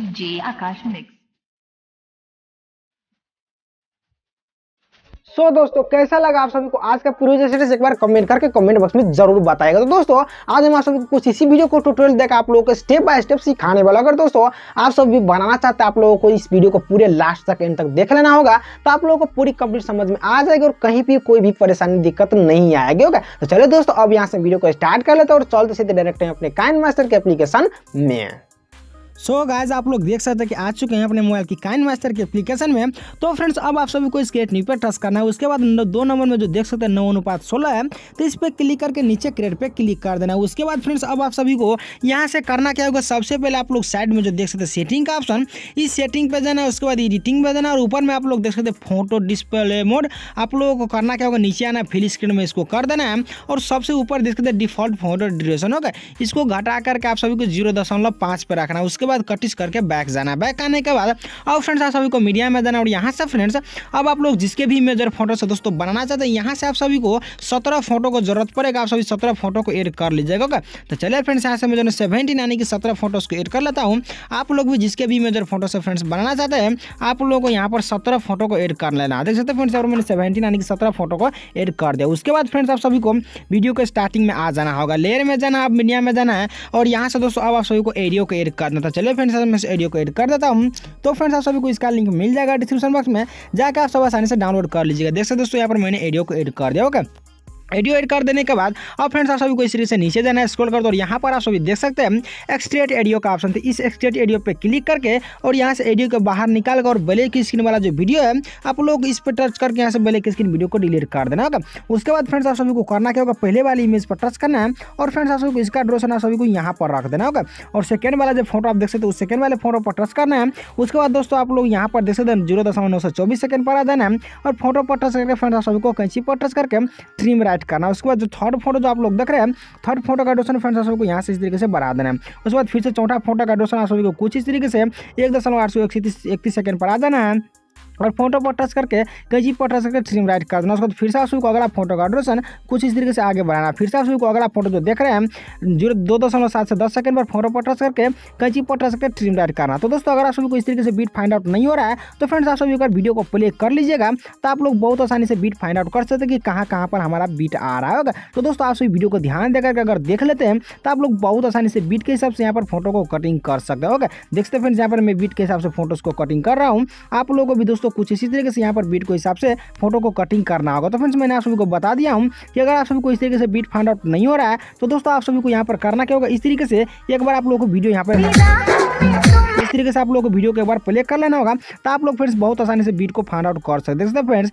DJ Akash mix so so, दोस्तों कैसा लगा आप सभी को आज का पूरी जैसे एक बार कमेंट करके कमेंट बॉक्स में जरूर बताएगा तो दोस्तों आज हम आप सभी को कुछ इसी वीडियो को ट्यूटोरियल देकर आप लोगों को स्टेप बाय स्टेप सिखाने वाला अगर दोस्तों आप सब भी बनाना चाहते हैं आप लोगों को इस वीडियो को पूरे लास्ट तक एंड तक देख लेना होगा तो आप लोगों को पूरी कंप्लीट समझ में आ जाएगी और कहीं भी कोई भी परेशानी दिक्कत नहीं आएगी ओके तो चलो दोस्तों अब यहाँ से वीडियो को स्टार्ट कर लेते हैं और चलते सीधे डायरेक्ट अपने काइन मास्टर के एप्लीकेशन में सो so गाइज आप लोग देख सकते हैं कि आ चुके हैं अपने मोबाइल की काइन मास्टर के एप्लीकेशन में तो फ्रेंड्स अब आप सभी को इस क्रिएट न्यू पे टच करना है उसके बाद दो नंबर में जो देख सकते हैं नौ अनुपात सोलह है तो इस पर क्लिक करके नीचे क्रिएट पे क्लिक कर देना है उसके बाद फ्रेंड्स अब आप सभी को यहाँ से करना क्या होगा सबसे पहले आप लोग साइड में जो देख सकते हैं सेटिंग का ऑप्शन इस सेटिंग पर जाना है उसके बाद एडिटिंग पर देना है और ऊपर में आप लोग देख सकते हैं फोटो डिस्प्ले मोड आप लोगों को करना क्या होगा नीचे आना फिल स्क्रीन में इसको कर देना है और सबसे ऊपर देख सकते हैं डिफॉल्ट फोटो ड्यूरेशन होगा इसको घटा करके आप सभी को जीरो दशमलव पाँच पर रखना है उसके बाद कटिश करके बैक जाना बैक आने के बाद अब फ्रेंड्स आप सभी को मीडिया में देना और यहाँ से फ्रेंड्स अब आप लोग जिसके भी मेजर फोटो से दोस्तों बनाना चाहते हैं यहाँ से आप सभी को सत्रह फोटो को जरूरत पड़ेगा आप सभी सत्रह फोटो को एड कर लीजिएगा ओके तो चलिए फ्रेंड्स यहाँ से मैं जो है सेवेंटीन यानी कि सत्रह फोटोज को एड कर लेता हूँ आप लोग भी जिसके भी मेजर फोटो से फ्रेंड्स बनाना चाहते हैं आप लोगों को यहाँ पर सत्रह फोटो को एड कर लेना देख सकते फ्रेंड्स और मैंने सेवेंटीन यानी कि सत्रह फोटो को एड कर दिया उसके बाद फ्रेंड्स आप सभी को वीडियो के स्टार्टिंग में आ जाना होगा लेयर में जाना आप मीडिया में जाना है और यहाँ से दोस्तों अब आप सभी को एरियो को एड करना था चलिए फ्रेंड्स मैं इस ऑडियो को एड कर देता हूँ तो फ्रेंड्स आप सभी को इसका लिंक मिल जाएगा डिस्क्रिप्शन बॉक्स में जाकर आप सब आसानी से डाउनलोड कर लीजिएगा देख सकते दोस्तों यहाँ पर मैंने ऑडियो को एड कर दिया ओके वीडियो एड कर देने के बाद अब फ्रेंड्स आप सभी को इस तरीके से नीचे जाना है स्क्रॉल कर दो और यहाँ पर आप सभी देख सकते हैं एक्सट्रेट एडियो का ऑप्शन था इस एक्सट्रेट एडियो पे क्लिक करके और यहाँ से एडियो के बाहर निकाल कर और ब्लैक की स्क्रीन वाला जो वीडियो है आप लोग इस पर टच करके यहाँ से ब्लैक की स्क्रीन वीडियो को डिलीट कर देना होगा उसके बाद फ्रेंड्स आप सभी को करना क्या होगा पहले वाली इमेज पर टच करना है और फ्रेंड्स आप सभी को इसका ड्रोसन आप सभी को यहाँ पर रख देना होगा और सेकेंड वाला जो फोटो आप देख सकते हो सेकेंड वाले फोटो पर टच करना है उसके बाद दोस्तों आप लोग यहाँ पर देख सकते हैं जीरो दशमलव नौ सौ चौबीस सेकेंड पर आ जाना है और फोटो पर टच करके फ्रेंड्स आप सभी को कैंची पर टच करके थ्री में राइट कट करना उसके बाद जो थर्ड फोटो जो आप लोग देख रहे हैं थर्ड फोटो का डोशन फ्रेंड्स आप यहाँ से इस तरीके से बढ़ा देना है उसके बाद फिर से चौथा फोटो का डोशन को कुछ इस तरीके से एक दशमलव आठ सौ इकतीस सेकंड पर आ जाना है और फोटो पर टच करके कैची पर टच करके थ्रीम राइट कर देना उसके बाद फिर से आप को अगला फोटो का ड्यूरेशन कुछ इस तरीके से आगे बढ़ाना फिर से आप को अगला फोटो जो देख रहे हैं जीरो दो दशमलव सात से दस सेकंड पर फोटो पर टच करके कैची पर टच करके ट्रिम राइट करना तो दोस्तों अगर आप सभी को इस तरीके से बीट फाइंड आउट नहीं हो रहा है तो फ्रेंड्स आप सभी अगर वीडियो को प्ले कर लीजिएगा तो आप लोग बहुत आसानी से बीट फाइंड आउट कर सकते कि कहाँ कहाँ पर हमारा बीट आ रहा होगा तो दोस्तों आप सभी वीडियो को ध्यान देकर अगर देख लेते हैं तो आप लोग बहुत आसानी से बीट के हिसाब से यहाँ पर फोटो को कटिंग कर सकते हो ओके देखते फ्रेंड्स यहाँ पर मैं बीट के हिसाब से फोटोज को कटिंग कर रहा हूँ आप लोगों को भी दोस्तों तो कुछ इसी तरीके से यहाँ पर बीट को हिसाब से फोटो को कटिंग करना होगा तो फ्रेंड्स मैंने आप सभी को बता दिया हूँ कि अगर आप सभी को इस तरीके से बीट फाइंड आउट नहीं हो रहा है तो दोस्तों आप सभी को यहाँ पर करना क्या होगा इस तरीके से एक बार आप लोगों को वीडियो यहाँ पर इस तरीके से आप लोगों को वीडियो को एक बार प्ले कर लेना होगा तो आप लोग फ्रेंड्स बहुत आसानी से बीट को फाइंड आउट कर सकते हैं फ्रेंड्स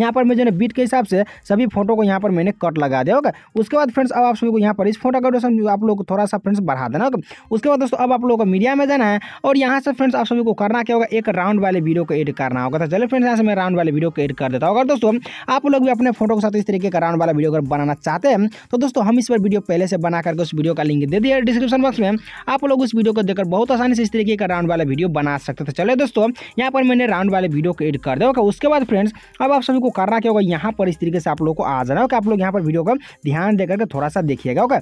यहाँ पर मैं जो है बीट के हिसाब से सभी फोटो को यहाँ पर मैंने कट लगा दिया ओके उसके बाद फ्रेंड्स अब आप सभी को यहाँ पर इस फोटो का ड्यूरेशन आप लोग को थोड़ा सा फ्रेंड्स बढ़ा देना ओके उसके बाद दोस्तों अब आप लोगों को मीडिया में जाना है और यहाँ से फ्रेंड्स आप सभी को करना क्या होगा एक राउंड वाले वीडियो को एड करना होगा तो चलिए फ्रेंड्स यहाँ से मैं राउंड वाले वीडियो को एड कर देता हूँ अगर दोस्तों आप लोग भी अपने फोटो के साथ इस तरीके का राउंड वाला वीडियो अगर बनाना चाहते हैं तो दोस्तों हम इस पर वीडियो पहले से बना करके उस वीडियो का लिंक दे दिया डिस्क्रिप्शन बॉक्स में आप लोग उस वीडियो को देखकर बहुत आसानी से इस तरीके का राउंड वाला वीडियो बना सकते थे तो चले दोस्तों यहाँ पर मैंने राउंड वाले वीडियो को एड कर दिया उसके बाद फ्रेंड्स अब आप सभी को करना क्या होगा यहाँ पर इस तरीके से आप लोग को आ जाना है आप लोग यहाँ पर वीडियो का ध्यान देकर के थोड़ा सा देखिएगा ओके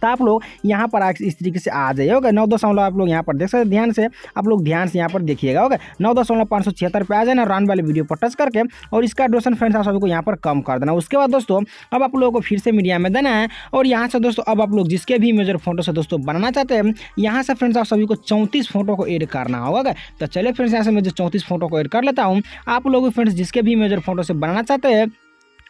तो आप लोग यहाँ पर इस तरीके से आ जाइए ओके नौ दशमलव आप लोग यहाँ पर देख सकते ध्यान से आप लोग ध्यान से यहाँ पर देखिएगा ओके नौ दशमलव पाँच सौ छिहत्तर पर आ जाए ना रन वाले वीडियो पर टच करके और इसका डोशन फ्रेंड्स आप सबको यहाँ पर कम कर देना उसके बाद दोस्तों अब आप लोगों को फिर से मीडिया में देना है और यहाँ से दोस्तों अब आप लोग जिसके भी मेजर फोटो से दोस्तों बनाना चाहते हैं यहाँ से फ्रेंड्स आप सभी को चौंतीस फोटो को एड करना होगा तो चलिए फ्रेंड्स यहाँ से मैं जो चौंतीस फोटो को एड कर लेता हूँ आप लोग फ्रेंड्स जिसके भी मेजर फोटो से बनाना चाहते हैं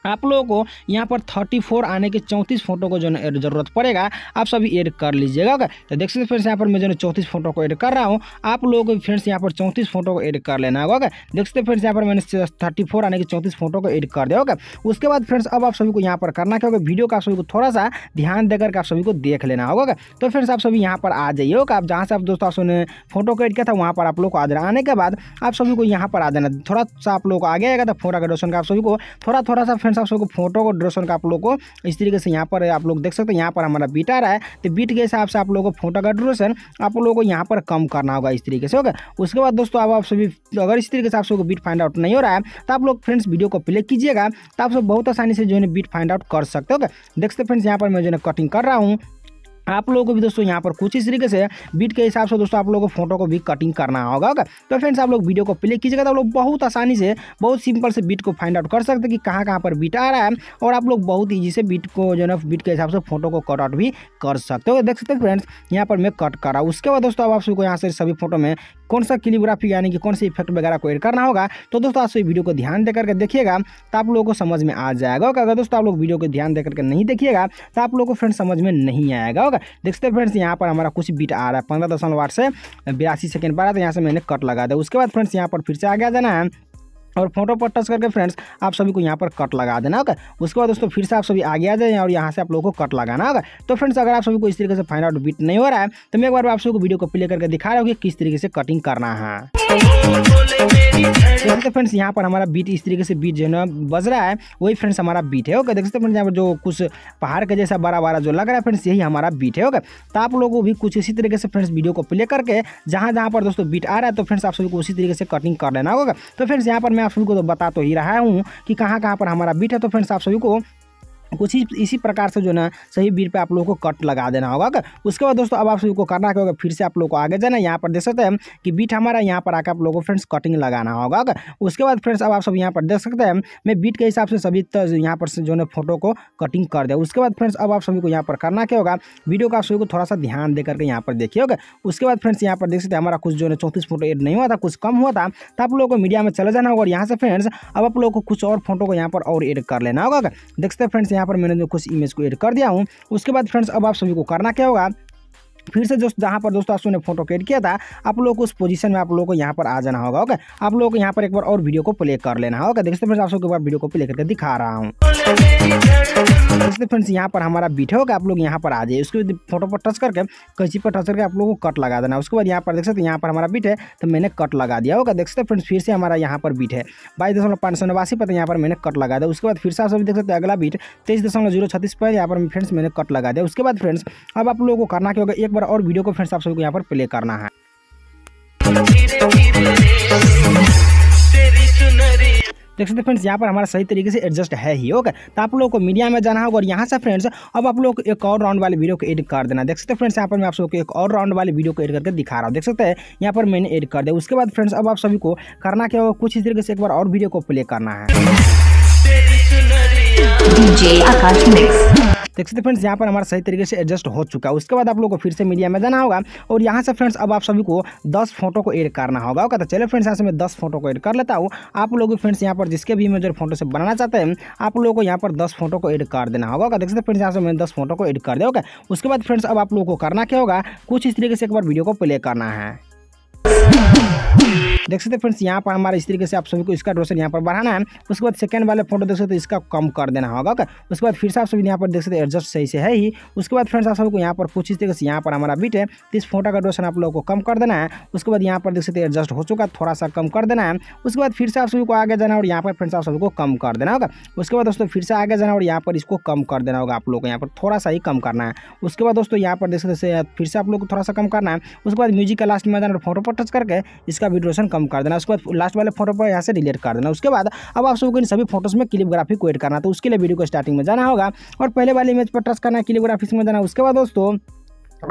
आप लोगों को यहाँ पर थर्टी फोर आने के चौंतीस फोटो को जो है ज़रूरत पड़ेगा आप सभी ऐड कर लीजिएगा ओके तो देख सकते फ्रेंड्स यहाँ पर मैं जो है चौंतीस फोटो को ऐड कर रहा हूँ आप लोगों को फ्रेंड्स यहाँ पर चौंतीस फोटो को ऐड कर लेना होगा ओके देख सकते फ्रेंड्स यहाँ पर मैंने थर्टी फोर आने के चौंतीस फोटो को एड कर दिया ओके उसके बाद फ्रेंड्स अब आप सभी को यहाँ पर करना क्या होगा वीडियो का आप सभी को थोड़ा सा ध्यान देकर आप सभी को देख लेना होगा तो फ्रेंड्स आप सभी यहाँ पर आ जाइए होगा आप जहाँ से आप दोस्तों आप सबने फोटो को एड किया था वहाँ पर आप लोग को आ आने के बाद आप सभी को यहाँ पर आ जाना थोड़ा सा आप लोग को आगे आएगा तो फोटो का का आप सभी को थोड़ा थोड़ा सा फ्रेंड्स फ्रेंड्स आप सबको फोटो को ड्रेसन का आप लोग को इस तरीके से यहाँ पर आप लोग देख सकते हैं यहाँ पर हमारा बीट आ रहा है तो बीट के हिसाब से आप लोगों को फोटो का ड्रेसन आप लोगों को यहाँ पर कम करना होगा इस तरीके से ओके उसके बाद दोस्तों अब आप सभी अगर इस तरीके से आप सबको बीट फाइंड आउट नहीं हो रहा है तो आप लोग फ्रेंड्स वीडियो को प्ले कीजिएगा तो आप सब बहुत आसानी से जो है बीट फाइंड आउट कर सकते हो ओके देख सकते फ्रेंड्स यहाँ पर मैं जो है कटिंग कर रहा हूँ आप लोगों को भी दोस्तों यहाँ पर कुछ इस तरीके से बीट के हिसाब से दोस्तों आप लोगों को फोटो को भी कटिंग करना होगा ओके तो फ्रेंड्स आप लोग वीडियो को प्ले कीजिएगा तो आप लोग बहुत आसानी से बहुत सिंपल से बीट को फाइंड आउट कर सकते हैं कि कहाँ कहाँ पर बीट आ रहा है और आप लोग बहुत ईजी से बीट को जो है बीट के हिसाब से फोटो को कट आउट भी कर सकते हो देख सकते हैं फ्रेंड्स यहाँ पर मैं कट कर रहा हूँ उसके बाद दोस्तों अब आप सबको यहाँ से सभी फोटो में कौन सा क्लियोग्राफी यानी कि कौन से इफेक्ट वगैरह को एड करना होगा तो दोस्तों आप सभी वीडियो को ध्यान दे करके देखिएगा तो आप लोगों को समझ में आ जाएगा ओके अगर दोस्तों आप लोग वीडियो को ध्यान दे करके नहीं देखिएगा तो आप लोग को फ्रेंड समझ में नहीं आएगा लगभग देख सकते हैं फ्रेंड्स यहाँ पर हमारा कुछ बीट आ रहा है पंद्रह दशमलव आठ से बयासी सेकेंड पर तो यहाँ से मैंने कट लगा दिया उसके बाद फ्रेंड्स यहाँ पर फिर से आ गया जाना है और फोटो पर टच करके फ्रेंड्स आप सभी को यहाँ पर कट लगा देना ओके उसके बाद दोस्तों फिर से आप सभी आगे आ जाए और यहाँ से आप लोगों को कट लगाना होगा तो फ्रेंड्स अगर आप सभी को इस तरीके से फाइंड आउट बीट नहीं हो रहा है तो मैं एक बार आप सभी को वीडियो को प्ले करके दिखा रहा हूँ कि किस तरीके से कटिंग करना है फ्रेंड्स तो यहाँ पर हमारा बीट इस तरीके से बीट जो है ना बज रहा है वही फ्रेंड्स हमारा बीट है ओके देख सकते फ्रेंड्स यहाँ पर जो कुछ पहाड़ के जैसा बड़ा बड़ा जो लग रहा है फ्रेंड्स यही हमारा बीट है ओके तो आप लोगों को भी कुछ इसी तरीके से फ्रेंड्स वीडियो को प्ले करके जहाँ जहाँ पर दोस्तों बीट आ रहा है तो फ्रेंड्स आप सभी को उसी तरीके से कटिंग कर लेना होगा तो फ्रेंड्स यहाँ पर मैं आप सभी को तो बता तो ही रहा हूँ कि कहाँ कहाँ पर हमारा बीट है तो फ्रेंड्स आप सभी को उसी इसी प्रकार से जो है सही बीट पर आप लोगों को कट लगा देना होगा उसके बाद दोस्तों अब आप सभी को करना क्या होगा फिर से आप लोग को आगे जाना यहाँ पर देख सकते हैं कि बीट हमारा यहाँ पर आकर आप लोगों को फ्रेंड्स कटिंग लगाना होगा उसके बाद फ्रेंड्स अब आप सब यहाँ पर देख सकते हैं मैं बीट के हिसाब से सभी यहाँ पर जो है फोटो को कटिंग कर दिया उसके बाद फ्रेंड्स अब आप सभी को यहाँ पर करना क्या होगा वीडियो का आप सभी को थोड़ा सा ध्यान दे करके यहाँ पर देखिए होगा उसके बाद फ्रेंड्स यहाँ पर देख सकते हैं हमारा कुछ जो है चौंतीस फोटो एड नहीं हुआ था कुछ कम हुआ था तो आप लोगों को मीडिया में चले जाना होगा और यहाँ से फ्रेंड्स अब आप लोगों को कुछ और फोटो को यहाँ पर और एड कर लेना होगा देख सकते हैं फ्रेंड्स यहाँ यहाँ पर मैंने कुछ इमेज को एड कर दिया हूँ उसके बाद फ्रेंड्स अब आप सभी को करना क्या होगा फिर से जो जहाँ पर दोस्तों आप सबने फोटो कैड किया था आप लोगों को उस पोजीशन में आप लोगों को यहाँ पर आ जाना होगा ओके आप लोगों को यहाँ पर एक बार और वीडियो को प्ले कर लेना होगा देखते तो फिर आप सबको वीडियो को प्ले करके दिखा रहा हूँ तो इसलिए फ्रेंड्स यहाँ पर हमारा बीट होगा आप लोग यहाँ पर आ जाए उसके बाद फोटो पर टच करके कैसी पर टच करके आप लोगों को कट लगा देना उसके बाद यहाँ पर देख सकते यहाँ पर हमारा बीट है तो मैंने कट लगा दिया होगा देख सकते फ्रेंड्स फिर से हमारा यहाँ पर बीट है बाईस दशमलव पाँच सौ नवासी पर तो यहाँ पर मैंने कट लगा दिया उसके बाद फिर से आप सभी देख सकते अगला बीट तेईस दशमलव जीरो छत्तीस पर यहाँ पर फ्रेंड्स मैंने कट लगा दिया उसके बाद फ्रेंड्स अब आप लोगों को करना क्या होगा एक बार और वीडियो को फ्रेंड्स आप को यहाँ पर प्ले करना है देख सकते फ्रेंड्स यहाँ पर हमारा सही तरीके से एडजस्ट है ही ओके तो आप लोगों को मीडिया में जाना होगा और यहाँ से फ्रेंड्स अब आप लोग एक और राउंड वाले वीडियो को एड कर देना देख सकते फ्रेंड्स यहाँ पर मैं आप सबको एक और राउंड वाले वीडियो को एड करके दिखा रहा हूँ देख सकते हैं यहाँ पर मैंने एड कर दिया उसके बाद फ्रेंड्स अब आप सभी को करना क्या होगा कुछ इस तरीके से एक बार और वीडियो को प्ले करना है DJ Akash Mix. देख सकते फ्रेंड्स यहाँ पर हमारा सही तरीके से एडजस्ट हो चुका है उसके बाद आप लोग को फिर से मीडिया में जाना होगा और यहाँ से फ्रेंड्स अब आप सभी को दस फोटो को एड करना होगा ओके तो चलिए फ्रेंड्स यहाँ से मैं दस फोटो को एड कर लेता हूँ आप लोग फ्रेंड्स यहाँ पर जिसके भी इमेज फोटो से बनाना चाहते हैं आप लोगों को यहाँ पर दस फोटो को एड कर देना होगा ओके देख सकते फ्रेंड्स यहाँ से मैंने दस फोटो को एड कर दिया ओके उसके बाद फ्रेंड्स अब आप लोगों को करना क्या होगा कुछ इस तरीके से एक बार वीडियो को प्ले करना है देख सकते फ्रेंड्स यहाँ पर हमारे इस तरीके से आप सभी को इसका रोशन यहाँ पर बढ़ाना है उसके बाद सेकंड वाले फोटो देख सकते इसका कम कर देना होगा ओके उसके बाद फिर से आप सभी यहाँ पर देख सकते एडजस्ट सही से है ही उसके बाद फ्रेंड्स आप सबको यहाँ पर कुछ इस तरीके से यहाँ पर हमारा बीट है इस फोटो का रोशन आप लोगों को कम कर देना है उसके बाद यहाँ पर देख सकते एडजस्ट हो चुका थोड़ा सा कम कर देना है उसके बाद फिर से आप सभी को आगे जाना और यहाँ पर फ्रेंड्स आप सभी को कम कर देना होगा उसके बाद दोस्तों फिर से आगे जाना और यहाँ पर इसको कम कर देना होगा आप लोग को यहाँ पर थोड़ा सा ही कम करना है उसके बाद दोस्तों यहाँ पर देख सकते फिर से आप लोग को थोड़ा सा कम करना है उसके बाद म्यूजिक का लास्ट में जाना और फोटो पर टच करके इसका वीडियोशन कम कर देना उसके बाद लास्ट वाले फोटो पर यहाँ से डिलीट कर देना उसके बाद अब आप सबको इन सभी फोटोज में क्लिपग्राफी को एड करना तो उसके लिए वीडियो को स्टार्टिंग में जाना होगा और पहले वाले इमेज पर ट्रस्ट करना क्लिप में जाना उसके बाद दोस्तों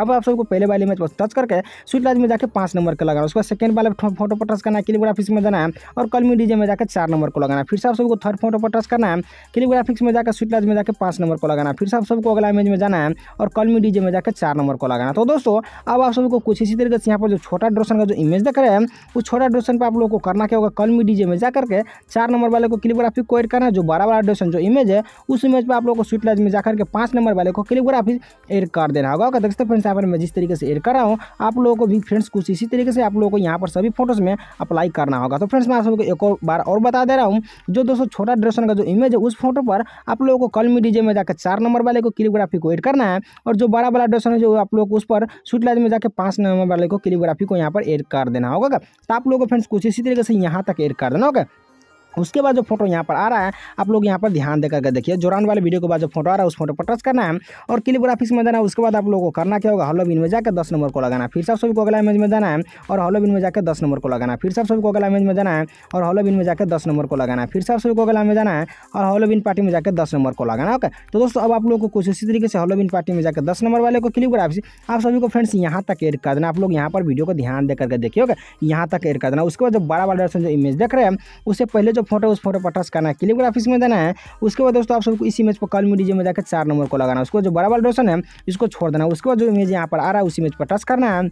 अब आप सबको पहले वाले पर टच तो करके स्वीट लाइज में जाकर पाँच नंबर का लगाना उसके बाद सेकंड वाले फोटो पर टच करना है क्लियोग्राफिक्स में जाना है और कलमी डीजे में जाकर चार नंबर को लगाना है फिर से आप सबको थर्ड फोटो पर टच करना है क्लियोग्राफिक्स में जाकर स्वीट लाइज में जाकर पाँच नंबर को लगाना फिर से आप सबको अगला इमेज में जाना है और कलमी डीजे में जाकर चार नंबर को लगाना तो दोस्तों अब आप सबको कुछ इसी तरीके से यहाँ पर जो छोटा ड्रोशन का जो इमेज देख रहे हैं उस छोटा ड्रोशन पर आप लोगों को करना क्या होगा कलमी डीजे में जाकर के चार नंबर वाले को क्लियोग्राफिक को एड करना है जो बड़ा बड़ा ड्रोशन जो इमेज है उस इमेज पर आप लोग को स्वीट लाइज में जाकर के पाँच नंबर वाले को क्लियोग्राफिक एड कर देना होगा देखते हैं फ्रेंड्स यहाँ पर मैं जिस तरीके से एड कर रहा हूँ आप लोगों को भी फ्रेंड्स कुछ इसी तरीके से आप लोगों को यहाँ पर सभी फोटोज़ में अप्लाई करना होगा तो फ्रेंड्स मैं आप सबको एक और बार और बता दे रहा हूँ जो दोस्तों छोटा ड्रेसन का जो इमेज है उस फोटो पर आप लोगों को कल मी डीजे में जाकर चार नंबर वाले को क्लिपग्राफी को एड करना है और जो बड़ा बड़ा ड्रेसन है जो आप लोग उस पर शूट लाइट में जाकर पाँच नंबर वाले को क्लिपग्राफी को यहाँ पर एड कर देना होगा तो आप लोगों को फ्रेंड्स कुछ इसी तरीके से यहाँ तक एड कर देना होगा उसके बाद जो फोटो यहाँ पर आ रहा है आप लोग यहाँ पर ध्यान देकर के देखिए जोरान वाले वीडियो के बाद जो फोटो आ रहा है उस फोटो पर टच करना है और क्लिप ग्राफिक्स में जाना है उसके बाद आप लोगों को करना क्या होगा हलो बिन में जाकर दस नंबर को लगाना फिर सब सभी को अगला इमेज में जाना है और हॉलो बिन में जाकर दस नंबर को लगाना फिर सब सभी को अगला इमेज में जाना है और हॉलो बिन में जाकर दस नंबर को लगाना फिर सब सभी को अगला में जाना है और हलो बिन पार्टी में जाकर दस नंबर को लगाना ओके तो दोस्तों अब आप लोग को कुछ इसी तरीके से हलो बिन पार्टी में जाकर दस नंबर वाले को क्लिप ग्राफिक्स आप सभी को फ्रेंड्स यहाँ तक एड कर देना आप लोग यहाँ पर वीडियो को ध्यान देकर के देखिए ओके यहाँ तक एड कर देना उसके बाद जो बड़ा बड़ा जो इमेज देख रहे हैं उससे पहले जो फोटो उस फोटो पर टच करना है क्लिप ग्राफिक्स में देना है उसके बाद दोस्तों आप सबको इस इमेज पर कल मीडिया में जाकर चार नंबर को लगाना है उसको जो बड़ा वाला डोसन है इसको छोड़ देना है उसके बाद जो इमेज यहाँ पर आ रहा है उस इमेज पर टच करना है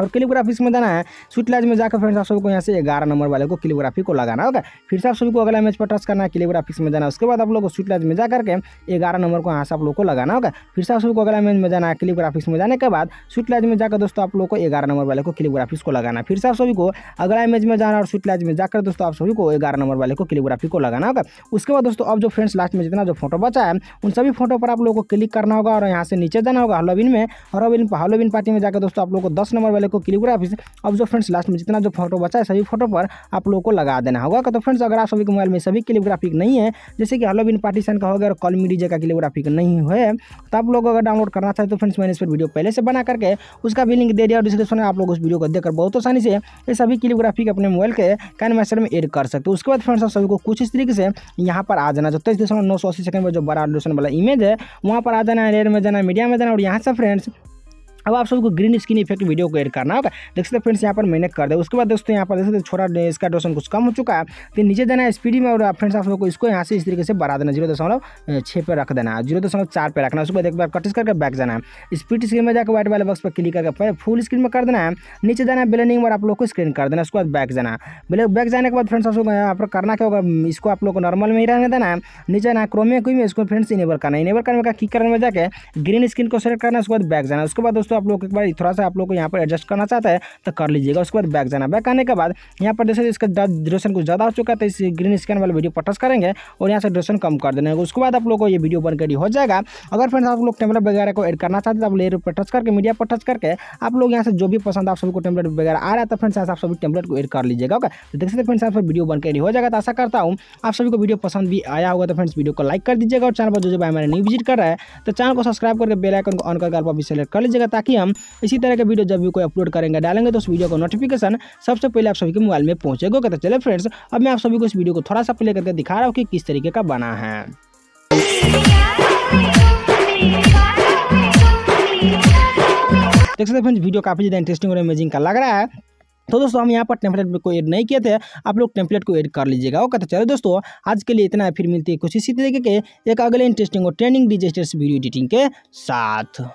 और क्लियोग्राफी में देना है स्वीटलाइज में जाकर फ्रेंड्स आप सबको यहाँ से ग्यारह नंबर वाले को क्लियोग्राफी को लगाना होगा फिर से आप को अगला मैच पर टच करना है क्लियोग्राफिक्स में जाना उसके बाद आप लोग को स्वीटलाइज में जा करके ग्यारह नंबर को यहाँ से आप लोग को लगाना होगा फिर से आप को अगला मैच में जाना है क्लियोग्राफिक्स में जाने के बाद स्वीटलाइज में जाकर दोस्तों आप लोग को ग्यारह नंबर वाले को क्लियोग्राफिक्स को लगाना फिर से आप सभी को अगला मैच में जाना और स्वीटलाइज में जाकर दोस्तों आप सभी को ग्यारह नंबर वाले को क्लियोग्राफी को लगाना होगा उसके बाद दोस्तों अब जो फ्रेंड्स लास्ट में जितना जो फोटो बचा है उन सभी फोटो पर आप लोग को क्लिक करना होगा और यहाँ से नीचे जाना होगा हलोविन में हलोविन हलोविन पार्टी में जाकर दोस्तों आप लोग को दस नंबर वाले को क्लियोग्राफी अब जो फ्रेंड्स लास्ट में जितना जो फोटो बचा है सभी फोटो पर आप लोगों को लगा देना होगा तो फ्रेंड्स अगर आप सभी के मोबाइल में सभी क्लियोग्राफिक नहीं है जैसे कि हलोबिन पार्टीशन का हो गया और कॉल मीडी जगह का क्लियोग्राफिक नहीं है तो आप लोग अगर डाउनलोड करना चाहते तो फ्रेंड्स मैंने इस पर वीडियो पहले से बना करके उसका भी लिंक दे दिया और डिस्क्रिप्शन में आप लोग उस वीडियो को देखकर बहुत आसानी से ये सभी क्लियोग्राफिक अपने मोबाइल के कैन मैसेज में एड कर सकते उसके बाद फ्रेंड्स आप सभी को कुछ इस तरीके से यहाँ पर आ जाना जो तेईस दशमलव नौ सौ अस्सी सेकंड में जो बड़ा एडोलेशन वाला इमेज है वहाँ पर आ जाना है रेयर में जाना मीडिया में जाना और यहाँ से फ्रेंड्स अब आप सबको ग्रीन स्किन इफेक्ट वीडियो को एड करना होगा देख सकते फ्रेंड्स यहाँ पर मैंने कर दिया उसके बाद दोस्तों यहाँ पर देख सकते छोटा इसका डोसन कुछ कम हो चुका है फिर तो नीचे देना है स्पीडी में और फ्रेंड्स आप सबको इसको यहाँ से इस तरीके से बढ़ा देना जीरो दशमलव छः पर रख देना है जीरो दशमलव चार पर रखना उसके बाद एक बार कटिस करके बैक जाना है स्पीड स्क्रीन में जाकर व्हाइट वाले बॉक्स पर क्लिक करके पहले फुल स्क्रीन में कर देना है नीचे देना है ब्लेंडिंग और आप लोग को स्क्रीन कर देना उसके बाद बैक जाना है बैक जाने के बाद फ्रेंड्स आप लोग यहाँ पर करना क्या होगा इसको आप लोग को नॉर्मल में ही रहने देना है नीचे ना क्रोमिया में इसको फ्रेंड्स इनेबल करना है इनेबल करने का की करने में जाकर ग्रीन स्क्रीन को सेलेक्ट करना उसके बाद बैक जाना उसके बाद दोस्तों आप लोग एक बार थोड़ा सा आप लोग को यहाँ पर एडजस्ट करना चाहता है तो कर लीजिएगा उसके बाद बैक जाना बैक आने के बाद यहाँ पर जैसे इसका ड्यूरेशन कुछ ज़्यादा हो चुका है तो इस ग्रीन स्कैन वाले वीडियो पर टच करेंगे और यहाँ से ड्यूरेशन कम कर देना उसके बाद आप लोग को ये वीडियो बन रेडी हो जाएगा अगर फ्रेंड्स आप लोग टेम्पलेट वगैरह को एड करना चाहते हैं तो आप लेयर टच करके मीडिया पर टच करके आप लोग यहाँ से जो भी पसंद आप सबको टेम्पलेट वगैरह आ रहा है तो फ्रेंड्स आप सभी टेम्पलेट को एड कर लीजिएगा ओके तो देख सकते फ्रेंड्स यहाँ पर वीडियो बन रेडी हो जाएगा तो आशा करता हूँ आप सभी को वीडियो पसंद भी आया होगा तो फ्रेंड्स वीडियो को लाइक कर दीजिएगा और चैनल पर जो जो भाई हमारे नहीं विजिट कर रहा है तो चैनल को सब्सक्राइब करके आइकन को ऑन करके आप भी सेलेक्ट कर लीजिएगा ताकि ताकि हम इसी तरह के वीडियो जब भी कोई अपलोड करेंगे डालेंगे तो उस वीडियो को नोटिफिकेशन सबसे पहले आप सभी के मोबाइल में पहुंचेगा कहते चले फ्रेंड्स अब मैं आप सभी को इस वीडियो को थोड़ा सा प्ले करके दिखा रहा हूँ कि किस तरीके का बना है देख सकते फ्रेंड्स वीडियो काफ़ी ज़्यादा इंटरेस्टिंग और अमेजिंग का लग रहा है तो दोस्तों हम यहाँ पर टेम्पलेट को ऐड नहीं किए थे आप लोग टेम्पलेट को ऐड कर लीजिएगा ओके तो चलो दोस्तों आज के लिए इतना है फिर मिलती है कुछ इसी तरीके के एक अगले इंटरेस्टिंग और ट्रेनिंग डिजिटल वीडियो एडिटिंग के साथ